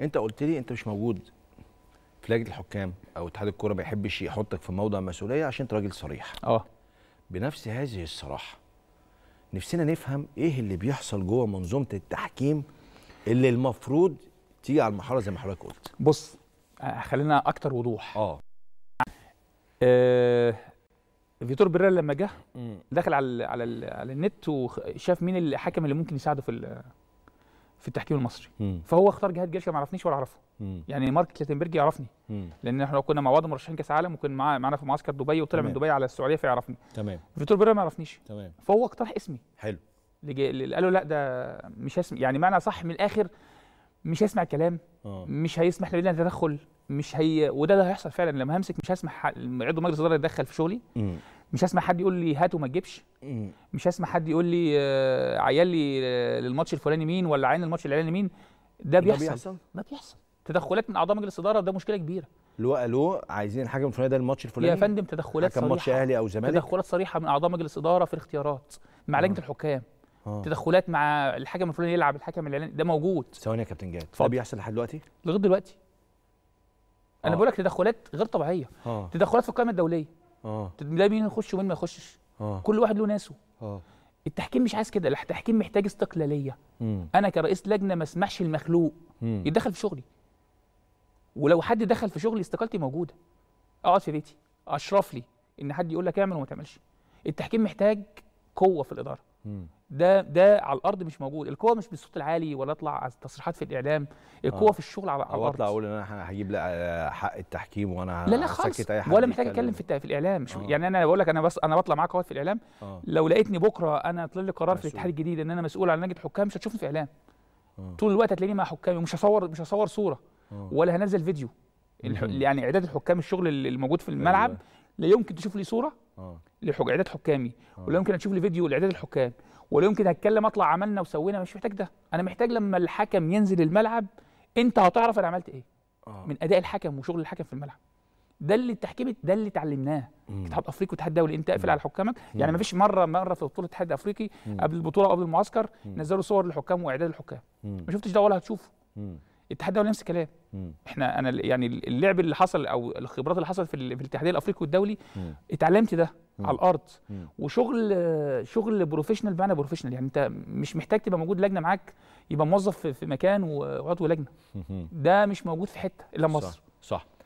انت قلت لي انت مش موجود في لجنه الحكام او اتحاد الكوره ما يحبش يحطك في موضع مسؤوليه عشان انت راجل صريح اه بنفس هذه الصراحه نفسنا نفهم ايه اللي بيحصل جوه منظومه التحكيم اللي المفروض تيجي على المرحله زي ما حضرتك قلت بص خلينا اكتر وضوح اه, آه فيتور بيريرا لما جه دخل على على, على النت وشاف مين الحكم اللي ممكن يساعده في في التحكيم المصري مم. فهو اختار جهاد جرشه ما عرفنيش ولا اعرفه يعني مارك كلاتنبرج يعرفني مم. لان احنا كنا مع بعض مرشحين كاس عالم وكان معاه معانا في معسكر دبي وطلع تمام. من دبي على السعوديه فيعرفني تمام فيتور بيريرا ما يعرفنيش تمام فهو اقترح اسمي حلو قال له لا ده مش هسمع يعني معنى صح من الاخر مش هيسمع الكلام أوه. مش هيسمح لنا تدخل مش هي وده اللي هيحصل فعلا لما همسك مش هسمح عضو مجلس الاداره يتدخل في شغلي مم. مش هسمع حد يقول لي هات وما تجيبش مش هسمع حد يقول لي آه، عيالي آه، للماتش الفلاني مين ولا عين الماتش العلاني مين ده بيحصل ده بيحصل ده بيحصل تدخلات من اعضاء مجلس اداره ده مشكله كبيره اللي هو عايزين الحكم الفلاني ده الماتش الفلاني يا فندم تدخلات صريحه كان ماتش اهلي او زمالك تدخلات صريحه من اعضاء مجلس اداره في الاختيارات مع آه. لجنه الحكام آه. تدخلات مع الحكم الفلاني يلعب الحكم الاعلاني ده موجود ثواني يا كابتن جاد ده بيحصل لحد دلوقتي لغايه دلوقتي انا بقول لك تدخلات غير طبيعيه آه. تدخلات في القائمه الدوليه اه ده مين يخش ومين ما يخشش اه كل واحد له ناسه اه التحكيم مش عايز كده التحكيم محتاج استقلاليه مم. انا كرئيس لجنه ما اسمحش المخلوق مم. يتدخل في شغلي ولو حد دخل في شغلي استقالتي موجوده اقعد في بيتي اشرف لي ان حد يقول لك اعمل وما تعملش التحكيم محتاج قوه في الاداره ده ده على الارض مش موجود القوه مش بالصوت العالي ولا اطلع تصريحات في الاعلام القوه آه. في الشغل على, الارض اطلع اقول ان انا هجيب آه، حق التحكيم وانا لا لا خالص أي حد ولا محتاج اتكلم في, في الاعلام مش آه. يعني انا بقول لك انا بس انا بطلع معاك في الاعلام آه. لو لقيتني بكره انا طلع لي قرار في الاتحاد الجديد ان انا مسؤول عن نجد حكام مش هتشوفني في الاعلام آه. طول الوقت هتلاقيني مع حكامي ومش هصور مش هصور صوره آه. ولا هنزل فيديو يعني اعداد الحكام الشغل اللي موجود في الملعب أيوه. لا يمكن تشوف لي صوره اه لاعداد حكامي آه. ولا يمكن اشوف لي فيديو لاعداد الحكام ولا يمكن هتكلم اطلع عملنا وسوينا مش محتاج ده انا محتاج لما الحكم ينزل الملعب انت هتعرف انا عملت ايه آه. من اداء الحكم وشغل الحكم في الملعب ده اللي التحكيم ده اللي اتعلمناه اتحاد افريقي واتحاد دولي انت اقفل على حكامك يعني ما فيش مره مره في بطوله الاتحاد الافريقي قبل البطوله قبل المعسكر نزلوا صور للحكام واعداد الحكام ما شفتش ده ولا هتشوفه الاتحاد الدولي نفس الكلام احنا انا يعني اللعب اللي حصل او الخبرات اللي حصلت في الاتحاديه الافريقي والدولي مم. اتعلمت ده مم. على الارض مم. وشغل شغل بروفيشنال بمعنى بروفيشنال يعني انت مش محتاج تبقى موجود لجنه معاك يبقى موظف في مكان وعضو لجنه ده مش موجود في حته الا مصر صح, صح.